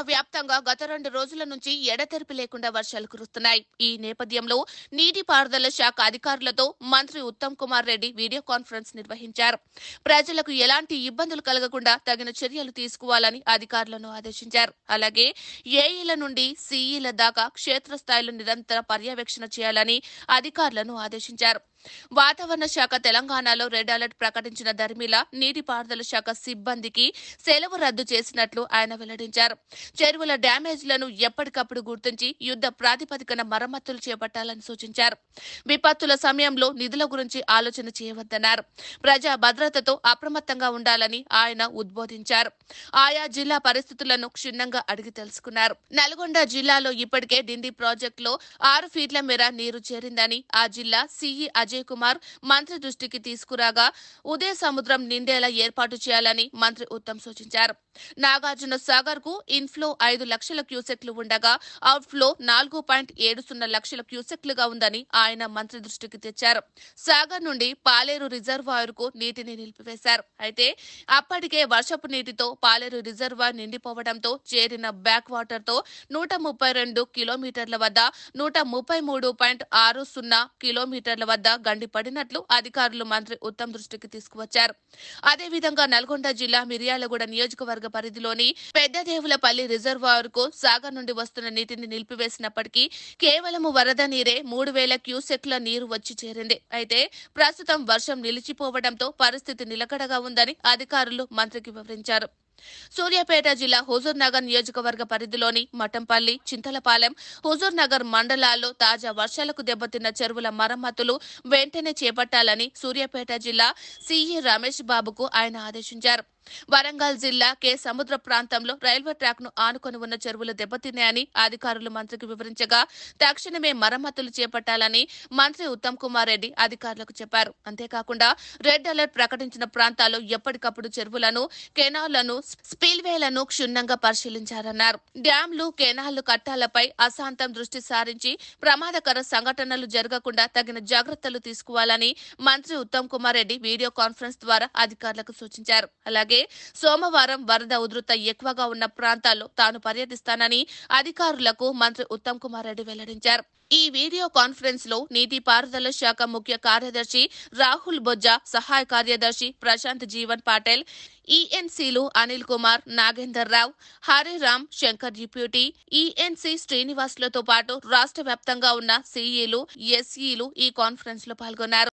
తెలంగాణ వ్యాప్తంగా గత రెండు రోజుల నుంచి ఎడతెరిపి లేకుండా వర్షాలు కురుస్తున్నాయి ఈ నేపథ్యంలో నీటిపారుదల శాఖ అధికారులతో మంత్రి ఉత్తమ్ కుమార్ రెడ్డి వీడియో కాన్ఫరెన్స్ నిర్వహించారు ప్రజలకు ఎలాంటి ఇబ్బందులు కలగకుండా తగిన చర్యలు తీసుకోవాలని అధికారులను ఆదేశించారు అలాగే ఏఈల నుండి సీఈల దాకా క్షేత్రస్థాయిలో నిరంతర పర్యవేక్షణ చేయాలని అధికారులను ఆదేశించారు వాతావరణ శాఖ తెలంగాణలో రెడ్ అలర్ట్ ప్రకటించిన ధర్మిల నీటిపారుదల శాఖ సిబ్బందికి సెలవు రద్దు చేసినట్లు ఆయన వెల్లడించారు చెరువుల డ్యామేజ్లను ఎప్పటికప్పుడు గుర్తించి యుద్ద ప్రాతిపదికన మరమ్మతులు చేపట్టాలని సూచించారు విపత్తుల సమయంలో నిధుల గురించి ఆలోచన చేయవద్దన్నారు ప్రజా భద్రతతో అప్రమత్తంగా ఉండాలని ఆయన ఉద్బోధించారు ఆయా జిల్లా పరిస్థితులను క్షుణ్ణంగా అడిగి తెలుసుకున్నారు నల్గొండ జిల్లాలో ఇప్పటికే డిండి ప్రాజెక్టులో ఆరు ఫీట్ల మేర నీరు చేరిందని ఆ జిల్లా సిఈ అజయ్ కుమార్ మంత్రి దృష్టికి తీసుకురాగా ఉదయ సముద్రం నిండేలా ఏర్పాటు చేయాలని మంత్రి ఉత్తమ్ సూచించారు నాగార్జున సాగర్ కు ఇన్ఫ్లో ఐదు లక్షల క్యూసెక్లు ఉండగా అవుట్ఫ్లో నాలుగు పాయింట్ ఏడు సున్నా లక్షల క్యూసెక్లుగా ఉందని ఆయన మంత్రి దృష్టికి తెచ్చారు సాగర్ నుండి పాలేరు రిజర్వాయర్ కు నీటిని నిలిపివేశారు అయితే అప్పటికే వర్షపు నీటితో పాలేరు రిజర్వాయర్ నిండిపోవడంతో చేరిన బ్యాక్ వాటర్ తో నూట ముప్పై రెండు కిలోమీటర్ల వద్ద నూట ముప్పై మూడు పాయింట్ ఆరు సున్నా కిలోమీటర్ల వద్ద గండిపడినట్లు అధికారులు మంత్రి ఉత్తమ్ దృష్టికి తీసుకువచ్చారు అదేవిధంగా నల్గొండ జిల్లా మిర్యాలగూడ నియోజకవర్గ పరిధిలోని పెద్దదేవులపల్లి రిజర్వాయర్ కు సాగర్ నుండి వస్తున్న నీటిని నిలిపివేసినప్పటికీ కేవలం వరద నీరే మూడు వేల క్యూసెక్ల నీరు వచ్చి చేరింది అయితే ప్రస్తుతం వర్షం నిలిచిపోవడంతో పరిస్థితి నిలకడగా ఉందని అధికారులు మంత్రికి వివరించారు సూర్యాపేట జిల్లా హుజూర్ నగర్ నియోజకవర్గ పరిధిలోని మఠంపల్లి చింతలపాలెం హుజూర్ నగర్ మండలాల్లో తాజా వర్షాలకు దెబ్బతిన్న చెరువుల మరమ్మతులు వెంటనే చేపట్టాలని సూర్యాపేట జిల్లా సిఇ రమేష్ బాబుకు ఆయన ఆదేశించారు వరంగల్ జిల్లా కే సముద్ర ప్రాంతంలో రైల్వే ట్రాక్ ను ఆనుకొని ఉన్న చెరువులు దెబ్బతిన్నాయని అధికారులు మంత్రికి వివరించగా తక్షణమే మరమ్మతులు చేపట్టాలని మంత్రి ఉత్తమ్ కుమార్ రెడ్డి అధికారులకు చెప్పారు అంతేకాకుండా రెడ్ అలర్ట్ ప్రకటించిన ప్రాంతాల్లో ఎప్పటికప్పుడు చెరువులను కెనాళ్లను స్పీల్వేలను క్షుణ్ణంగా పరిశీలించారన్నారు డ్యాంలు కెనాళ్లు కట్టాలపై అశాంతం దృష్టి సారించి ప్రమాదకర సంఘటనలు జరగకుండా తగిన జాగ్రత్తలు తీసుకోవాలని మంత్రి ఉత్తమ్ కుమార్ రెడ్డి వీడియో కాన్ఫరెన్స్ ద్వారా అధికారులకు సూచించారు అలాగే అలాగే సోమవారం వరద ఉధృత ఎక్కువగా ఉన్న ప్రాంతాల్లో తాను పర్యటిస్తానని అధికారులకు మంత్రి ఉత్తమ్ కుమార్ రెడ్డి వెల్లడించారు ఈ వీడియో కాన్ఫరెన్స్ లో నీటి పారుదల శాఖ ముఖ్య కార్యదర్శి రాహుల్ బొజ్జా సహాయ కార్యదర్శి ప్రశాంత్ జీవన్ పాటేల్ ఈఎన్సీలు e Anil Kumar Nagender Rao Hariram Shankar deputy ENC e శ్రీనివాసులతో పాటు రాష్ట్ర వ్యాప్తంగా ఉన్న సీఈలు ఎస్ఈలు ఈ కాన్ఫరెన్స్ లో పాల్గొన్నారు